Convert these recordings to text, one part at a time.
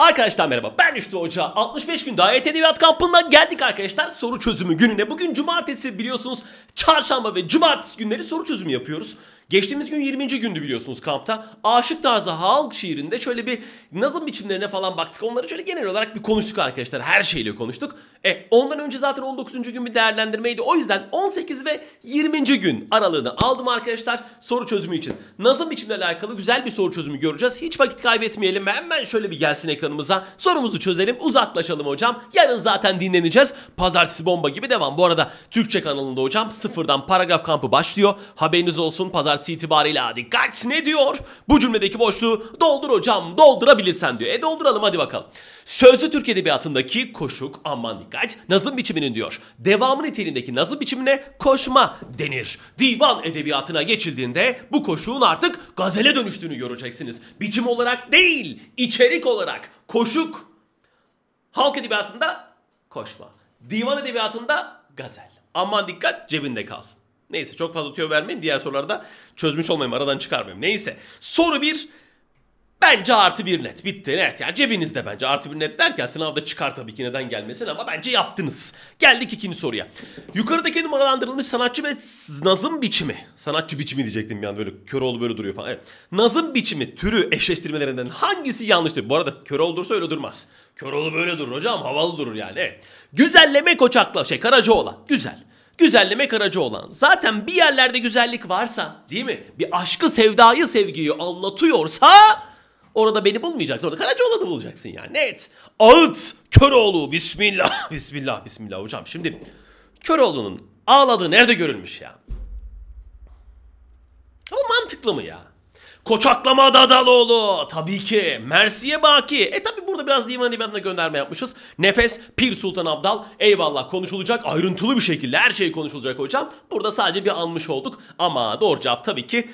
Arkadaşlar merhaba ben Üftü Hoca 65 gün daha edebiyat kampında geldik arkadaşlar soru çözümü gününe Bugün cumartesi biliyorsunuz çarşamba ve cumartesi günleri soru çözümü yapıyoruz Geçtiğimiz gün 20. gündü biliyorsunuz kampta. Aşık tarzı halk şiirinde şöyle bir nazım biçimlerine falan baktık. Onları şöyle genel olarak bir konuştuk arkadaşlar. Her şeyle konuştuk. E ondan önce zaten 19. gün bir değerlendirmeydi. O yüzden 18 ve 20. gün aralığını aldım arkadaşlar soru çözümü için. Nazım biçimlerle alakalı güzel bir soru çözümü göreceğiz. Hiç vakit kaybetmeyelim. Hemen şöyle bir gelsin ekranımıza. Sorumuzu çözelim. Uzaklaşalım hocam. Yarın zaten dinleneceğiz. Pazartesi bomba gibi devam. Bu arada Türkçe kanalında hocam sıfırdan paragraf kampı başlıyor. Haberiniz olsun. Pazartesi şartı itibariyle dikkat ne diyor? Bu cümledeki boşluğu doldur hocam doldurabilirsen diyor. E dolduralım hadi bakalım. Sözlü Türk Edebiyatı'ndaki koşuk aman dikkat nazım biçiminin diyor. Devamı niteliğindeki nazım biçimine koşma denir. Divan edebiyatına geçildiğinde bu koşuğun artık gazele dönüştüğünü göreceksiniz. Biçim olarak değil içerik olarak koşuk. Halk edebiyatında koşma. Divan edebiyatında gazel. Aman dikkat cebinde kalsın. Neyse çok fazla tüyo vermeyin. Diğer sorularda çözmüş olmayayım. Aradan çıkarmayayım. Neyse. Soru 1. Bence artı bir net. Bitti net. Yani cebinizde bence artı bir net derken sınavda çıkar tabii ki neden gelmesin ama bence yaptınız. Geldik ikinci soruya. Yukarıdaki numaralandırılmış sanatçı ve nazım biçimi. Sanatçı biçimi diyecektim yani böyle Köroğlu böyle duruyor falan. Evet. Nazım biçimi türü eşleştirmelerinden hangisi yanlış diyor Bu arada Köroğlu dursa öyle durmaz. Köroğlu böyle durur hocam havalı durur yani. Evet. Güzelleme koçakla şey Karacaoğlan. Güzel güzellemek aracı olan. Zaten bir yerlerde güzellik varsa değil mi? Bir aşkı, sevdayı, sevgiyi anlatıyorsa orada beni bulmayacaksın. Orada olanı bulacaksın yani. Net. Ağıt Köroğlu. Bismillah. Bismillah. Bismillah hocam. Şimdi Köroğlu'nun ağladığı nerede görülmüş ya? Ama mantıklı mı ya? Koçaklama Dadaloğlu. Tabii ki. Mersiye Baki. E tabii burada biraz divan ibanına gönderme yapmışız. Nefes Pir Sultan Abdal. Eyvallah konuşulacak. Ayrıntılı bir şekilde her şey konuşulacak hocam. Burada sadece bir almış olduk. Ama doğru cevap tabii ki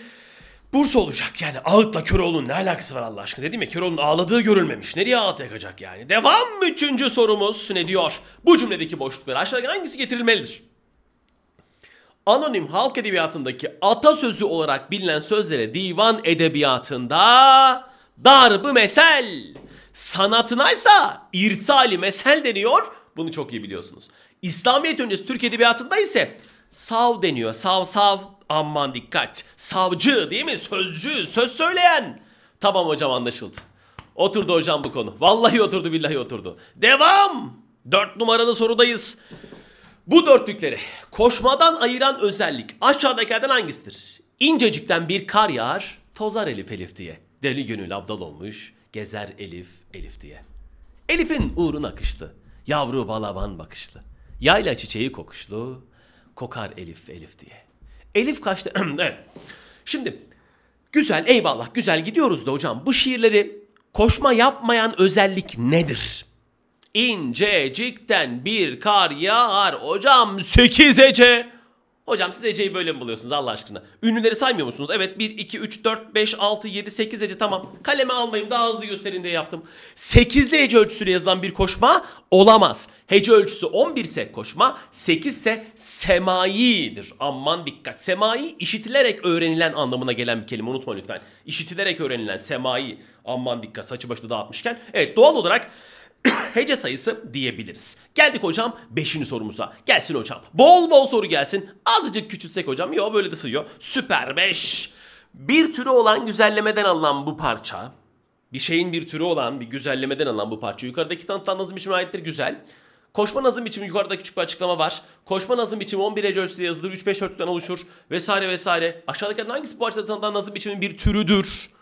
Bursa olacak yani. Ağıt'la Köroğlu'nun ne alakası var Allah aşkına? Dedim ya Köroğlu'nun ağladığı görülmemiş. Nereye ağıt yakacak yani? Devam üçüncü sorumuz ne diyor? Bu cümledeki boşlukları aşağıdaki hangisi getirilmelidir? anonim halk edebiyatındaki atasözü olarak bilinen sözlere divan edebiyatında darbı mesel. Sanatınaysa irsali mesel deniyor. Bunu çok iyi biliyorsunuz. İslamiyet öncesi Türk edebiyatında ise sav deniyor. Sav sav aman dikkat. Savcı değil mi? Sözcü, söz söyleyen. Tamam hocam anlaşıldı. Oturdu hocam bu konu. Vallahi oturdu billahi oturdu. Devam. Dört numaralı sorudayız. Bu dörtlükleri koşmadan ayıran özellik aşağıdakilerden hangisidir? İncecikten bir kar yağar, tozar Elif Elif diye. Deli gönül abdal olmuş, gezer Elif Elif diye. Elif'in uğrun akışlı, yavru balaban bakışlı. Yayla çiçeği kokuşlu, kokar Elif Elif diye. Elif kaçtı. Şimdi güzel eyvallah güzel gidiyoruz da hocam. Bu şiirleri koşma yapmayan özellik nedir? İncecikten bir kar yağar. Hocam 8 Ece. Hocam siz Ece'yi böyle mi buluyorsunuz Allah aşkına? Ünlüleri saymıyor musunuz? Evet 1, 2, 3, 4, 5, 6, 7, 8 Ece tamam. Kaleme almayayım daha hızlı gösterin diye yaptım. 8'li Ece ölçüsüyle yazılan bir koşma olamaz. Hece ölçüsü 11 ise koşma, 8 ise semaidir. Aman dikkat. semayi işitilerek öğrenilen anlamına gelen bir kelime unutma lütfen. İşitilerek öğrenilen semayi Aman dikkat saçı başta dağıtmışken. Evet doğal olarak hece sayısı diyebiliriz. Geldik hocam 5. sorumuza. Gelsin hocam. Bol bol soru gelsin. Azıcık küçültsek hocam. Yo böyle de sığıyor. Süper 5. Bir türü olan güzellemeden alınan bu parça. Bir şeyin bir türü olan bir güzellemeden alınan bu parça. Yukarıdaki tanıtılan nazım biçimi aittir. Güzel. Koşma nazım biçimi yukarıda küçük bir açıklama var. Koşma nazım biçimi 11 hece ölçüde yazılır. 3-5 oluşur. Vesaire vesaire. Aşağıdaki hangisi bu parçada tanıtılan nazım biçiminin bir türüdür?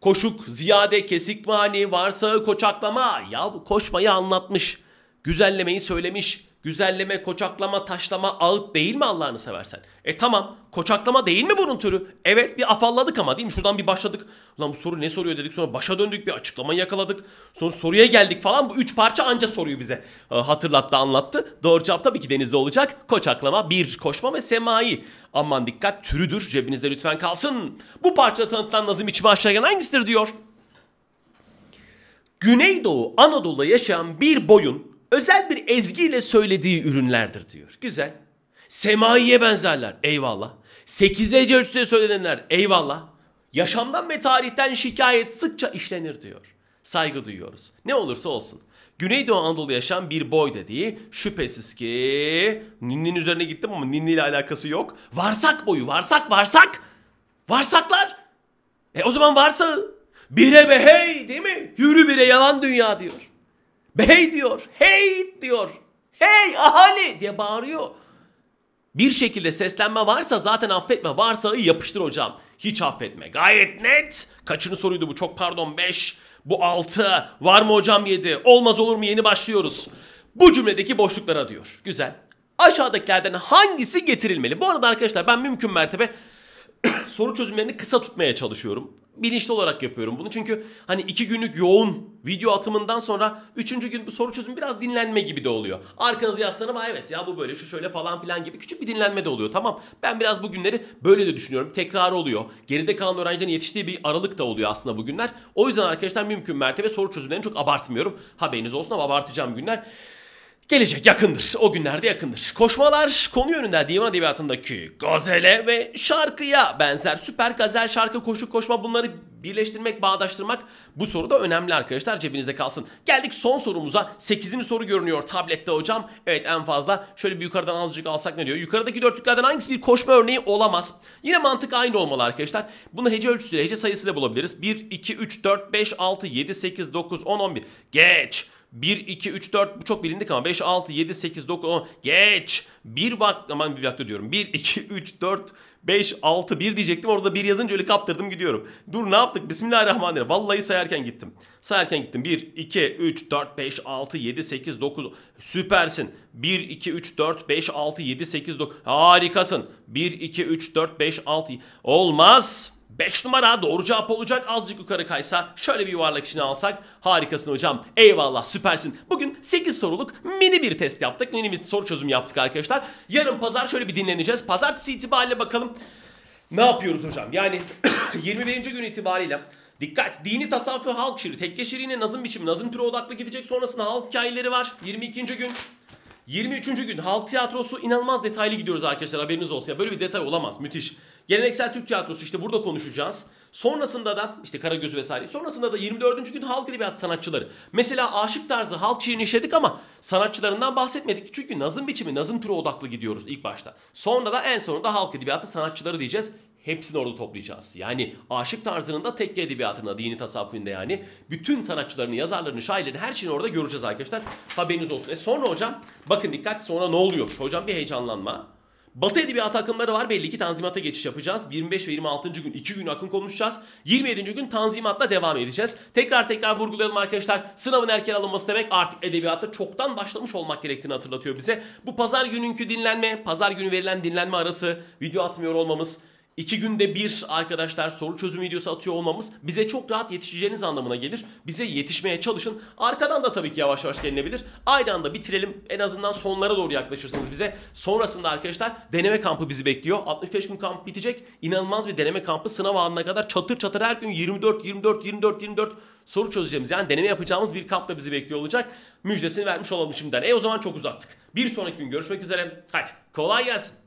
Koşuk, ziyade, kesik mani, varsağı koçaklama. Ya bu koşmayı anlatmış. Güzellemeyi söylemiş. Güzelleme, koçaklama, taşlama, ağıt değil mi Allah'ını seversen? E tamam. Koçaklama değil mi bunun türü? Evet bir afalladık ama değil mi? Şuradan bir başladık. Ulan bu soru ne soruyor dedik. Sonra başa döndük bir açıklamayı yakaladık. Sonra soruya geldik falan. Bu üç parça anca soruyu bize e, hatırlattı anlattı. Doğru cevap tabii ki denizde olacak. Koçaklama, bir koşma ve semai. Aman dikkat türüdür. Cebinizde lütfen kalsın. Bu parçada tanıtılan Nazım içime aşağı gelen hangisidir diyor. Güneydoğu Anadolu'da yaşayan bir boyun özel bir ezgiyle söylediği ürünlerdir diyor. Güzel. Semaiye benzerler. Eyvallah. Sekize cürsüye söylenenler. Eyvallah. Yaşamdan ve tarihten şikayet sıkça işlenir diyor. Saygı duyuyoruz. Ne olursa olsun. Güneydoğu Anadolu yaşayan bir boy dediği şüphesiz ki ninnin üzerine gittim ama ninni ile alakası yok. Varsak boyu varsak varsak varsaklar. E o zaman varsa bire be hey değil mi? Yürü bire yalan dünya diyor. Bey diyor, hey diyor, hey ahali diye bağırıyor. Bir şekilde seslenme varsa zaten affetme. Varsa yapıştır hocam. Hiç affetme. Gayet net. Kaçını soruydu bu? Çok pardon 5. Bu 6. Var mı hocam 7? Olmaz olur mu? Yeni başlıyoruz. Bu cümledeki boşluklara diyor. Güzel. Aşağıdakilerden hangisi getirilmeli? Bu arada arkadaşlar ben mümkün mertebe soru çözümlerini kısa tutmaya çalışıyorum bilinçli olarak yapıyorum bunu. Çünkü hani iki günlük yoğun video atımından sonra üçüncü gün bu soru çözüm biraz dinlenme gibi de oluyor. Arkanızı yaslanıp evet ya bu böyle şu şöyle falan filan gibi küçük bir dinlenme de oluyor. Tamam ben biraz bugünleri böyle de düşünüyorum. Tekrar oluyor. Geride kalan öğrencilerin yetiştiği bir aralık da oluyor aslında bugünler O yüzden arkadaşlar mümkün mertebe soru çözümlerini çok abartmıyorum. Haberiniz olsun ama abartacağım günler. Gelecek yakındır. O günlerde yakındır. Koşmalar konu yönünde divan edebiyatındaki gazele ve şarkıya benzer. Süper gazel, şarkı, koşu, koşma bunları birleştirmek, bağdaştırmak bu soru da önemli arkadaşlar. Cebinizde kalsın. Geldik son sorumuza. 8. soru görünüyor tablette hocam. Evet en fazla şöyle bir yukarıdan azıcık alsak ne diyor? Yukarıdaki dörtlüklerden hangisi bir koşma örneği olamaz? Yine mantık aynı olmalı arkadaşlar. Bunu hece ölçüsüyle, hece sayısıyla bulabiliriz. 1, 2, 3, 4, 5, 6, 7, 8, 9, 10, 11. Geç. 1, 2, 3, 4 bu çok bilindik ama 5, 6, 7, 8, 9, 10 geç. Bir bak aman bir dakika diyorum. 1, 2, 3, 4, 5, 6, 1 diyecektim. Orada 1 yazınca öyle kaptırdım gidiyorum. Dur ne yaptık? Bismillahirrahmanirrahim. Vallahi sayarken gittim. Sayarken gittim. 1, 2, 3, 4, 5, 6, 7, 8, 9. Süpersin. 1, 2, 3, 4, 5, 6, 7, 8, 9. Harikasın. 1, 2, 3, 4, 5, 6. Olmaz. 5 numara doğru cevap olacak. Azıcık yukarı kaysa şöyle bir yuvarlak içine alsak. Harikasın hocam. Eyvallah süpersin. Bugün 8 soruluk mini bir test yaptık. Mini bir soru çözüm yaptık arkadaşlar. Yarın pazar şöyle bir dinleneceğiz. Pazartesi itibariyle bakalım ne yapıyoruz hocam. Yani 21. gün itibariyle Dikkat! Dini tasavvufu halk şiiri, tekke şiirine nazım biçimi, nazım türü odaklı gidecek. Sonrasında halk hikayeleri var. 22. gün. 23. gün halk tiyatrosu inanılmaz detaylı gidiyoruz arkadaşlar haberiniz olsun. Ya böyle bir detay olamaz müthiş. Geleneksel Türk tiyatrosu işte burada konuşacağız. Sonrasında da işte Karagöz vesaire. Sonrasında da 24. gün halk edebiyatı sanatçıları. Mesela aşık tarzı halk şiirini işledik ama sanatçılarından bahsetmedik. Çünkü nazım biçimi, nazım türü odaklı gidiyoruz ilk başta. Sonra da en sonunda halk edebiyatı sanatçıları diyeceğiz. Hepsini orada toplayacağız. Yani aşık tarzının da tekke edebiyatında, dini tasavvufinde yani. Bütün sanatçılarını, yazarlarını, şairlerini her şeyini orada göreceğiz arkadaşlar. Haberiniz olsun. E sonra hocam bakın dikkat sonra ne oluyor? Hocam bir heyecanlanma. Batı edebiyat akımları var. Belli ki Tanzimat'a geçiş yapacağız. 25 ve 26. gün 2 gün akın konuşacağız. 27. gün Tanzimat'la devam edeceğiz. Tekrar tekrar vurgulayalım arkadaşlar. Sınavın erken alınması demek artık edebiyatta çoktan başlamış olmak gerektiğini hatırlatıyor bize. Bu pazar gününkü dinlenme, pazar günü verilen dinlenme arası video atmıyor olmamız İki günde bir arkadaşlar soru çözüm videosu atıyor olmamız bize çok rahat yetişeceğiniz anlamına gelir. Bize yetişmeye çalışın. Arkadan da tabii ki yavaş yavaş gelinebilir. Aynı anda bitirelim. En azından sonlara doğru yaklaşırsınız bize. Sonrasında arkadaşlar deneme kampı bizi bekliyor. 65 gün kamp bitecek. İnanılmaz bir deneme kampı sınav anına kadar çatır çatır her gün 24 24 24 24 soru çözeceğimiz yani deneme yapacağımız bir kamp da bizi bekliyor olacak. Müjdesini vermiş olalım şimdiden. E o zaman çok uzattık. Bir sonraki gün görüşmek üzere. Hadi kolay gelsin.